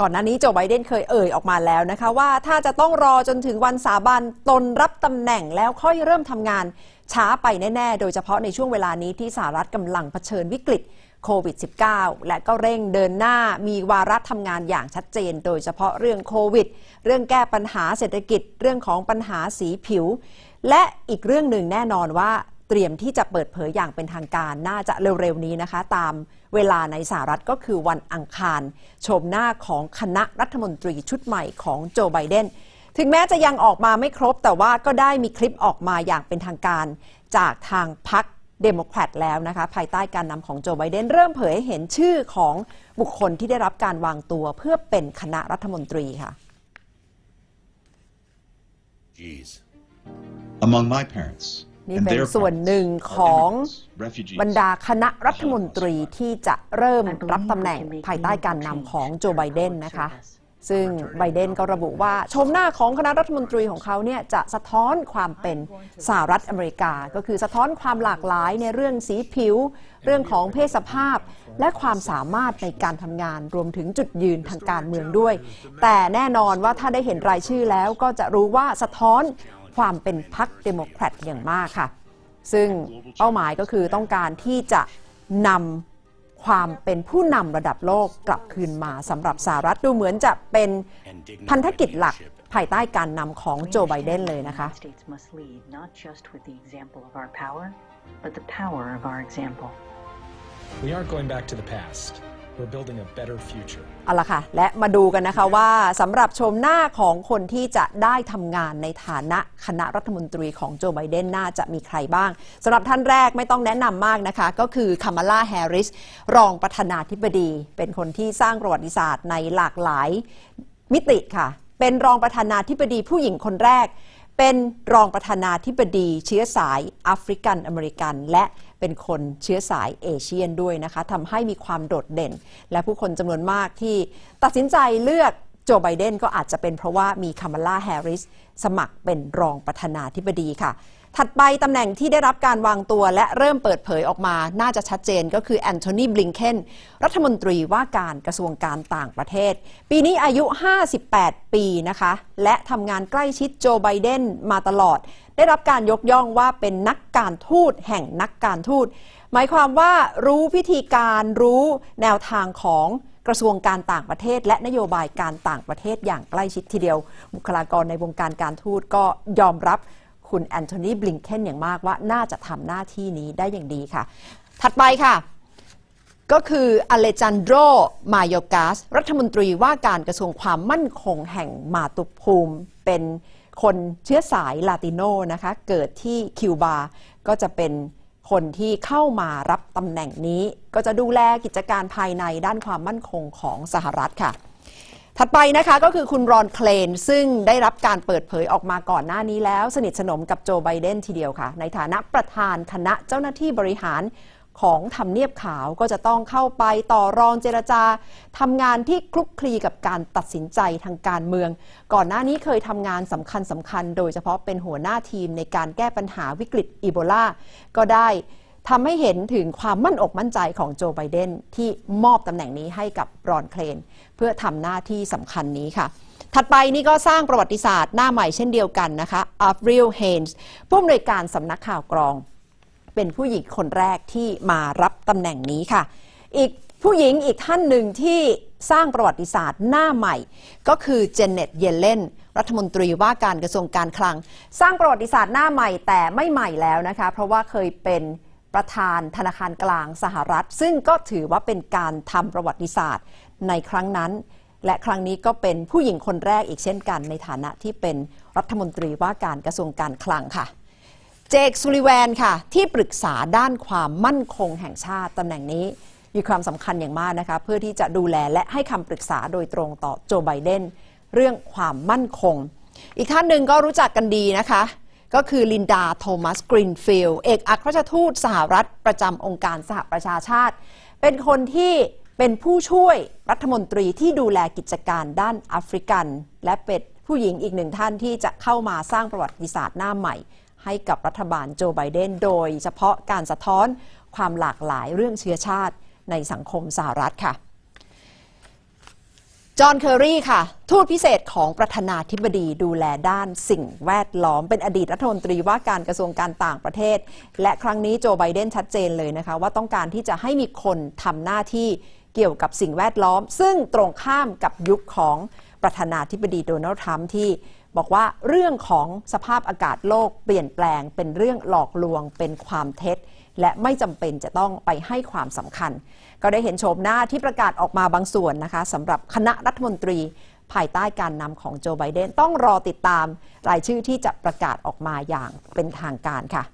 ก่อนหน้านี้โจไบเดนเคยเอ่ยออกมาแล้วนะคะ ว่าถ้าจะต้องรอจนถึงวันสาบานตนรับตำแหน่งแล้วค่อยเริ่มทำงานช้าไปแน่ ๆ โดยเฉพาะในช่วงเวลานี้ที่สหรัฐกำลังเผชิญวิกฤตโควิด -19 และก็เร่งเดินหน้ามีวาระทำงานอย่างชัดเจน โดยเฉพาะเรื่องโควิดเรื่องแก้ปัญหาเศรษฐกิจเรื่องของปัญหาสีผิว และอีกเรื่องหนึ่งแน่นอนว่าเตรียมที่จะเปิดเผยอย่างเป็นทางการน่าจะเร็วๆนี้นะคะตามเวลาในสหรัฐก็คือวันอังคารชมหน้าของคณะรัฐมนตรีชุดใหม่ของโจไบเดน ถึงแม้จะยังออกมาไม่ครบ แต่ว่าก็ได้มีคลิปออกมาอย่างเป็นทางการจากทางพรรคเดโมแครตแล้วนะคะ ภายใต้การนำของโจไบเดน เริ่มเผยให้เห็นชื่อของบุคคลที่ได้รับการวางตัวเพื่อเป็นคณะรัฐมนตรีค่ะ Among my parents, นี่เป็นส่วนหนึ่งของบรรดาคณะรัฐมนตรีที่จะเริ่มรับตำแหน่งภายใต้การนำของโจไบเดนนะคะ ซึ่งไบเดนก็ระบุว่าชมหน้าของคณะรัฐมนตรีของเขาเนี่ยจะสะท้อนความเป็นสหรัฐอเมริกา ก็คือสะท้อนความหลากหลายในเรื่องสีผิว เรื่องของเพศสภาพและความสามารถในการทำงานรวมถึงจุดยืนทางการเมืองด้วย แต่แน่นอนว่าถ้าได้เห็นรายชื่อแล้วก็จะรู้ว่าสะท้อนความเป็นพรรคเดโมแครตอย่างมากค่ะซึ่งเป้าหมายก็คือต้องการที่จะนำความเป็นผู้นำระดับโลกกลับคืนมาสำหรับสหรัฐดูเหมือนจะเป็นพันธกิจหลักภายใต้การนำของโจไบเดนเลยนะคะ We aren't going back to the past. We're building a better future. เอาละค่ะและมาดูกันนะคะว่าสำหรับชมหน้าของคนที่จะได้ทำงานในฐานะคณะรัฐมนตรีของโจไบเดนน่าจะมีใครบ้างสำหรับท่านแรกไม่ต้องแนะนำมากนะคะ ก็คือคามาลาแฮร์ริสรองประธานาธิบดี เป็นคนที่สร้างประวัติศาสตร์ในหลากหลายมิติค่ะ เป็นรองประธานาธิบดีผู้หญิงคนแรกเป็นรองประธานาธิบดีเชื้อสายแอฟริกันอเมริกัน และเป็นคนเชื้อสายเอเชียนด้วยนะคะทำให้มีความโดดเด่น และผู้คนจำนวนมากที่ตัดสินใจเลือกโจไบเดนก็อาจจะเป็นเพราะว่ามีคามาลาแฮร์ริสสมัครเป็นรองประธานาธิบดีค่ะถัดไปตำแหน่งที่ได้รับการวางตัวและเริ่มเปิดเผยออกมา น่าจะชัดเจนก็คือ แอนโทนีบลิงเคนรัฐมนตรีว่าการกระทรวงการต่างประเทศ ปีนี้อายุ 58 ปีนะคะ และทำงานใกล้ชิดโจไบเดนมาตลอด ได้รับการยกย่องว่าเป็นนักการทูตแห่งนักการทูตหมายความว่ารู้พิธีการรู้แนวทางของกระทรวงการต่างประเทศ และนโยบายการต่างประเทศ อย่างใกล้ชิดทีเดียวบุคลากรในวงการการทูตก็ยอมรับคุณแอนโทนีบลิงเคนอย่างมากว่าน่าจะทำหน้าที่นี้ได้อย่างดีค่ะ ถัดไปค่ะ ก็คืออเลจานโดมายกาสรัฐมนตรีว่าการกระทรวงความมั่นคงแห่งมาตุภูมิ เป็นคนเชื้อสายลาติโนนะคะ เกิดที่คิวบา ก็จะเป็นคนที่เข้ามารับตำแหน่งนี้ ก็จะดูแลกิจการภายในด้านความมั่นคงของสหรัฐค่ะถัดไปนะคะ ก็คือคุณรอนเคลน ซึ่งได้รับการเปิดเผยออกมาก่อนหน้านี้แล้ว สนิทสนมกับโจไบเดนทีเดียวค่ะ ในฐานะประธานคณะเจ้าหน้าที่บริหารของทำเนียบขาวก็จะต้องเข้าไปต่อรองเจรจาทำงานที่คลุกคลีกับการตัดสินใจทางการเมือง ก่อนหน้านี้เคยทำงานสำคัญสำคัญ โดยเฉพาะเป็นหัวหน้าทีมในการแก้ปัญหาวิกฤตอีโบลาก็ได้ทำให้เห็นถึงความมั่นอกมั่นใจของโจไบเดนที่มอบตำแหน่งนี้ให้กับรอนเคลน เพื่อทำหน้าที่สำคัญนี้ค่ะ ถัดไปนี่ก็สร้างประวัติศาสตร์หน้าใหม่เช่นเดียวกันนะคะอัฟริลเฮนส์ผู้อำนวยการสำนักข่าวกรอง เป็นผู้หญิงคนแรกที่มารับตำแหน่งนี้ค่ะ อีกผู้หญิงอีกท่านหนึ่งที่สร้างประวัติศาสตร์หน้าใหม่ ก็คือเจเน็ตเยเลนรัฐมนตรีว่าการกระทรวงการคลัง สร้างประวัติศาสตร์หน้าใหม่แต่ไม่ใหม่แล้วนะคะเพราะว่าเคยเป็นประธานธนาคารกลางสหรัฐ ซึ่งก็ถือว่าเป็นการทำประวัติศาสตร์ในครั้งนั้น และครั้งนี้ก็เป็นผู้หญิงคนแรกอีกเช่นกันในฐานะที่เป็นรัฐมนตรีว่าการกระทรวงการคลังค่ะ เจคซูริแวนค่ะ ที่ปรึกษาด้านความมั่นคงแห่งชาติตำแหน่งนี้มีความสำคัญอย่างมากนะคะ เพื่อที่จะดูแลและให้คำปรึกษาโดยตรงต่อโจไบเดนเรื่องความมั่นคง อีกท่านหนึ่งก็รู้จักกันดีนะคะก็คือลินดาโทมัสกรีนฟิลเอกอัครราชทูตสหรัฐประจำองค์การสหประชาชาติ เป็นคนที่เป็นผู้ช่วยรัฐมนตรีที่ดูแลกิจการด้านแอฟริกัน และเป็นผู้หญิงอีกหนึ่งท่านที่จะเข้ามาสร้างประวัติศาสตร์หน้าใหม่ ให้กับรัฐบาลโจไบเดนโดยเฉพาะการสะท้อนความหลากหลายเรื่องเชื้อชาติในสังคมสหรัฐค่ะจอห์นเคอรีค่ะ ทูตพิเศษของประธานาธิบดีดูแลด้านสิ่งแวดล้อม เป็นอดีตรัฐมนตรีว่าการกระทรวงการต่างประเทศ และครั้งนี้โจไบเดนชัดเจนเลยนะคะ ว่าต้องการที่จะให้มีคนทำหน้าที่เกี่ยวกับสิ่งแวดล้อม ซึ่งตรงข้ามกับยุคของประธานาธิบดีโดนัลด์ทรัมป์ที่บอกว่าเรื่องของสภาพอากาศโลกเปลี่ยนแปลงเป็นเรื่องหลอกลวงเป็นความเท็จและไม่จำเป็นจะต้องไปให้ความสำคัญ ก็ได้เห็นโฉมหน้าที่ประกาศออกมาบางส่วนนะคะสำหรับคณะรัฐมนตรีภายใต้การนำของโจไบเดน ต้องรอติดตามรายชื่อที่จะประกาศออกมาอย่างเป็นทางการค่ะ